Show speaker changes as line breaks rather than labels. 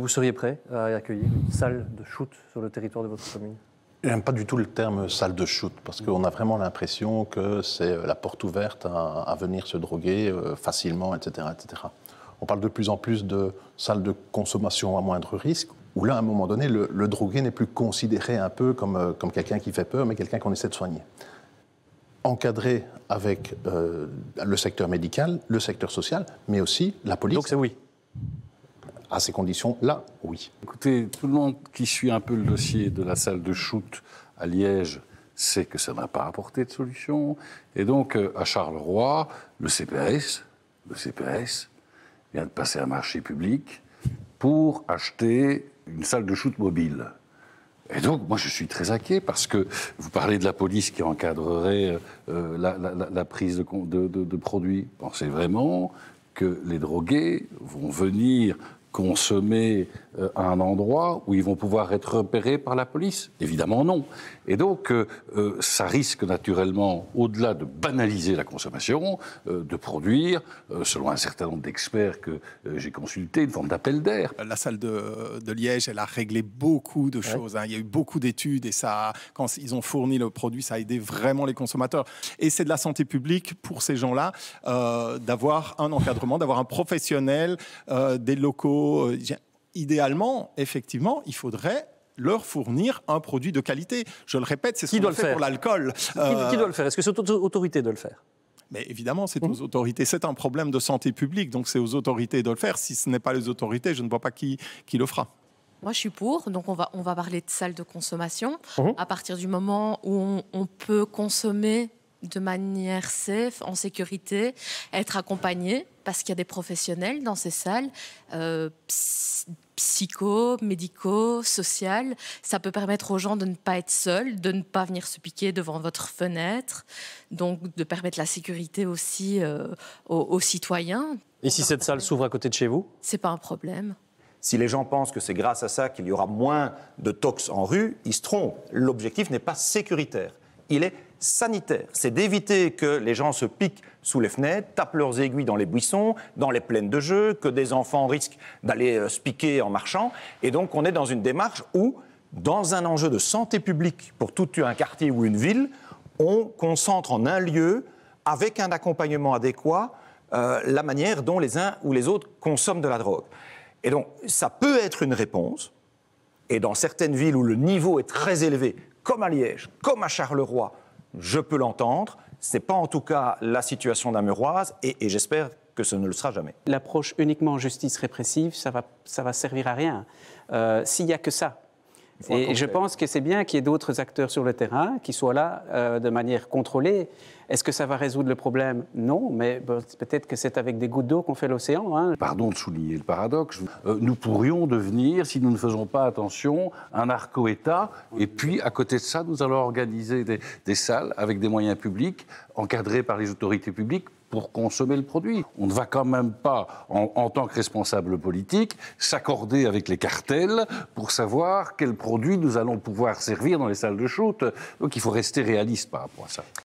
Vous seriez prêt à accueillir une salle de shoot sur le territoire de votre commune n'aime pas du tout le terme salle de shoot parce qu'on a vraiment l'impression que c'est euh, la porte ouverte à, venir se droguer euh, facilement, etc., etc. On parle de plus en plus de salles de consommation à moindre risque où là, à un moment donné, le, drogué n'est plus considéré un peu comme, euh, comme quelqu'un qui fait peur, mais quelqu'un qu'on essaie de soigner. Encadré avec le secteur
médical, le secteur social, mais aussi la police. Donc c'est oui. À ces conditions-là, oui. Écoutez, tout le monde qui suit un peu le dossier de la salle de shoot à Liège sait que ça n'a pas apporté de solution. Et donc, euh, à Charleroi, le CPS, le CPS vient de passer un marché public pour acheter une salle de shoot mobile. Et donc, moi, je suis très inquiet parce que vous parlez de la police qui encadrerait euh, euh, la, prise de, de produits. Pensez vraiment que les drogués vont venir consommer euh, à un endroit où ils vont pouvoir être repérés par la police Évidemment non. Et donc, euh, euh, ça risque naturellement, au-delà de banaliser la consommation, de produire, selon un certain nombre d'experts que j'ai consultés, une forme d'appel d'air. La salle de,
Liège, elle a réglé beaucoup de choses. Hein. Il y a eu beaucoup d'études et ça, quand ils ont fourni le produit, ça a aidé vraiment les consommateurs. Et c'est de la santé publique pour ces gens-là d'avoir un encadrement, d'avoir un professionnel des locaux euh, idéalement, effectivement, il faudrait leur fournir un produit de qualité. Je le répète, c'est ce qu'on fait faire pour l'alcool. Qui, euh, doit le faire Est-ce que c'est aux autorités de le faire mais évidemment, c'est aux mmh. autorités. C'est un problème de santé publique, donc c'est aux autorités de le faire. Si ce n'est pas les autorités, je ne vois pas qui, qui le fera.
Moi, je suis pour. Donc, on va, on va parler de salles de consommation. Mmh. À partir du moment où on peut consommer de manière safe, en sécurité, être accompagné parce qu'il y a des professionnels dans ces salles, euh, psycho, médicaux, sociales. Ça peut permettre aux gens de ne pas être seuls, de ne pas venir se piquer devant votre fenêtre, donc de permettre la sécurité aussi euh, aux, citoyens.
Et si cette salle s'ouvre à côté de chez vous
C'est pas un problème.
Si les gens pensent que c'est grâce à ça qu'il y aura moins de tox en rue, ils se trompent. L'objectif n'est pas sécuritaire, il est sanitaire. C'est d'éviter que les gens se piquent sous les fenêtres, tapent leurs aiguilles dans les buissons, dans les plaines de jeu, que des enfants risquent d'aller euh, se piquer en marchant. Et donc on est dans une démarche où, dans un enjeu de santé publique pour tout un quartier ou une ville, on concentre en un lieu, avec un accompagnement adéquat, euh, la manière dont les uns ou les autres consomment de la drogue. Et donc ça peut être une réponse. Et dans certaines villes où le niveau est très élevé, comme à Liège, comme à Charleroi, je peux l'entendre. Ce n'est pas en tout cas la situation d'un et, j'espère que ce ne le sera jamais.
L'approche uniquement justice répressive, ça va, ça va servir à rien. Euh, s'il n'y a que ça, et, je pense que c'est bien qu'il y ait d'autres acteurs sur le terrain qui soient là euh, de manière contrôlée. Est-ce que ça va résoudre le problème Non, mais peut-être
que c'est avec des gouttes d'eau qu'on fait l'océan. Hein. Pardon de souligner le paradoxe. Euh, nous pourrions devenir, si nous ne faisons pas attention, un arco état Et puis, à côté de ça, nous allons organiser des, des salles avec des moyens publics, encadrés par les autorités publiques, pour consommer le produit. On ne va quand même pas, en, tant que responsable politique, s'accorder avec les cartels pour savoir quels produits nous allons pouvoir servir dans les salles de shoot. Donc il faut rester réaliste par rapport à ça.